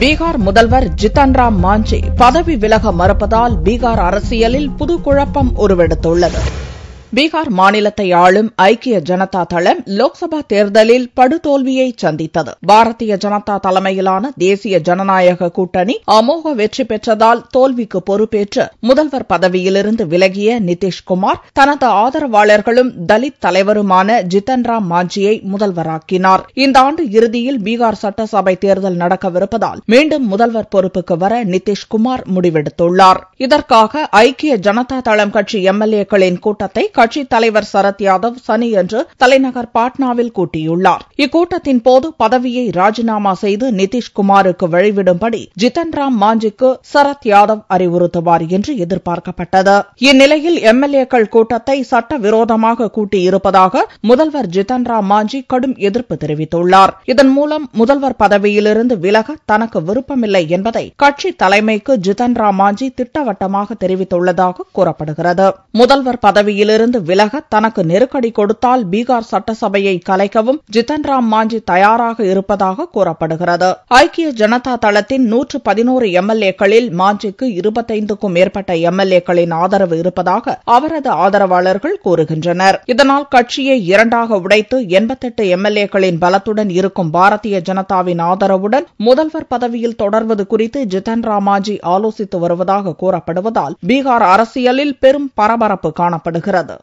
பீகார் முதல்வர் ஜித்தன்ராம் மாஞ்சி பதவி விலக மறுப்பதால் பீகார் அரசியலில் புது குழப்பம் உருவெடுத்துள்ளது பீகார் மாநிலத்தை ஆளும் ஐக்கிய ஜனதா தளம் லோக்சபா தேர்தலில் படுதோல்வியை சந்தித்தது பாரதிய ஜனதா தலைமையிலான தேசிய ஜனநாயக கூட்டணி அமோக வெற்றி பெற்றதால் தோல்விக்கு பொறுப்பேற்று முதல்வர் பதவியிலிருந்து விலகிய நிதிஷ்குமார் தனது ஆதரவாளர்களும் தலித் தலைவருமான ஜித்தன்ராம் மாஞ்சியை முதல்வராக்கினார் இந்த ஆண்டு இறுதியில் பீகார் சட்டசபை தேர்தல் நடக்கவிருப்பதால் மீண்டும் முதல்வர் பொறுப்புக்கு வர நிதிஷ்குமார் முடிவெடுத்துள்ளார் இதற்காக ஐக்கிய ஜனதா தளம் கட்சி எம்எல்ஏக்களின் கூட்டத்தை கட்சித் தலைவர் சரத் யாதவ் சனியன்று தலைநகர் பாட்னாவில் கூட்டியுள்ளார் இக்கூட்டத்தின் போது பதவியை ராஜினாமா செய்து நிதிஷ்குமாருக்கு வழிவிடும்படி ஜித்தன் ராம் மாஞ்சிக்கு சரத் யாதவ் அறிவுறுத்துவார் என்று எதிர்பார்க்கப்பட்டது இந்நிலையில் எம்எல்ஏக்கள் கூட்டத்தை சட்டவிரோதமாக கூட்டியிருப்பதாக முதல்வர் ஜித்தன் ராம் மாஞ்சி கடும் எதிர்ப்பு தெரிவித்துள்ளார் இதன் மூலம் முதல்வர் பதவியிலிருந்து விலக தனக்கு விருப்பமில்லை என்பதை கட்சி தலைமைக்கு ஜித்தன் ராம் மாஞ்சி திட்டவட்டமாக தெரிவித்துள்ளதாக கூறப்படுகிறது முதல்வர் பதவியிலிருந்து இருந்து விலக தனக்கு நெருக்கடி கொடுத்தால் பீகார் சட்டசபையை கலைக்கவும் ஜித்தன் ராம் மாஞ்சி தயாராக இருப்பதாக கூறப்படுகிறது ஐக்கிய ஜனதா தளத்தின் நூற்று பதினோரு எம்எல்ஏக்களில் மாஞ்சிக்கு இருபத்தைந்துக்கும் மேற்பட்ட எம்எல்ஏக்களின் ஆதரவு இருப்பதாக அவரது ஆதரவாளர்கள் கூறுகின்றனர் இதனால் கட்சியை இரண்டாக உடைத்து எண்பத்தெட்டு எம்எல்ஏக்களின் பலத்துடன் இருக்கும் பாரதிய ஜனதாவின் ஆதரவுடன் முதல்வர் பதவியில் தொடர்வது குறித்து ஜித்தன் மாஞ்சி ஆலோசித்து வருவதாக கூறப்படுவதால் பீகார் அரசியலில் பெரும் பரபரப்பு காணப்படுகிறது